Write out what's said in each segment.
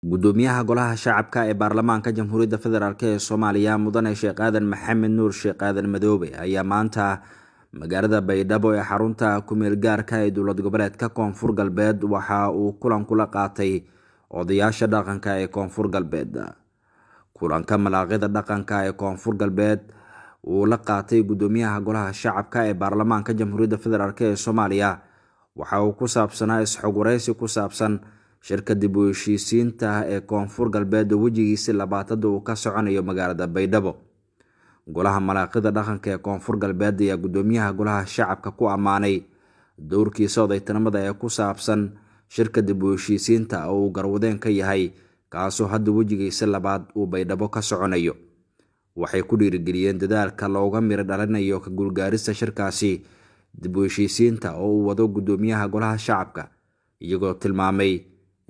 gudoomiyaha golaha shacabka ee baarlamaanka jamhuuriyadda federaalk ee soomaaliya mudane sheekh aadan maxamed nuur sheekh aadan madoobe ayaa maanta magaalada baydhabo ee xarunta kumeelgaarka ee dowlad goboleedka koonfur galbeed waxa uu kulan kula qaatay odayaasha dhaqanka ee koonfur galbeed kulanka malaaqida dhaqanka ee koonfur galbeed uu la qaatay gudoomiyaha golaha shacabka ee baarlamaanka jamhuuriyadda federaalk ee soomaaliya waxa uu ku saabsanaa isxog waraysi ku saabsan shirka dib u heshiisiinta ee koonfur galbeed wejigiisii labaatadda uu ka soconayo magaalada baydhabo golaha malaaqida dhaqanka ee koonfur galbeed ayaa guddoomiyaha golaha shacabka ku ammaanay dowrkii sodaytanimada ee ku saabsan shirka dib u heshiisiinta oo uu garwadeen ka yahay kaasoo hadda wejigiisi labaad uu baydhabo ka soconayo waxay ku dhiirigeliyeen dadaalka looga miro dhalinayo ka guulgaarista shirkaasi dib u heshiisiinta oo uu wado guddoomiyaha golaha shacabka iyagoo tilmaamay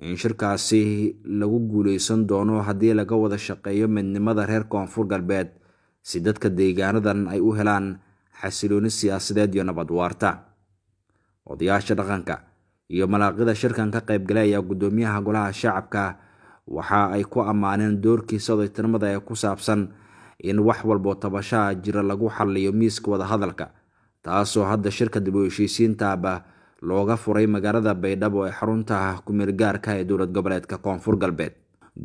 in shirkaasi lagu guulaysan doono haddii laga wada shaqeeyo midnimada reer koonfur galbeed si dadka deegaanadan ay u helaan xasilooni siyaasadeed iyo nabad waarta odayaasha dhaqanka iyo malaaqida shirkan ka qaybgalay ayaa guddoomiyaha golaha shacabka waxa ay ku ammaaneen doorkiisa odaytirmada ee ku saabsan in wax walbo tabashaa jira lagu xalliyo miiska wadahadalka taasoo hadda shirka dib u heshiisiintaaba looga furay magaalada baydhabo ee xarunta kumeelgaarka ah ee dowlad goboleedka koonfur galbeed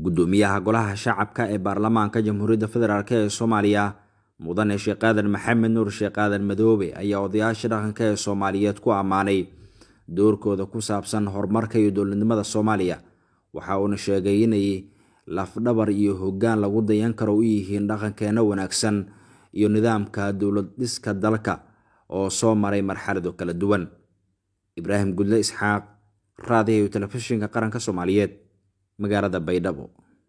guddoomiyaha golaha shacabka ee baarlamaanka jamhuuriyadda federaalk ee soomaaliya mudane sheekh aadan maxamed nuur sheekh aadan madoobe ayaa odayaasha dhaqanka ee soomaaliyeed ku ammaanay doorkooda ku saabsan horumarka iyo dowladnimada soomaaliya waxa uuna sheegay inay lafdhabar iyo hoggaan lagu dayan karo u yihiin dhaqankeena wanaagsan iyo nidaamka dowlad dhiska dalka oo soo maray marxalado kala duwan ibraahim gudle isxaaq raadiyayu telefishinka qaranka soomaaliyeed magaalada baydhabo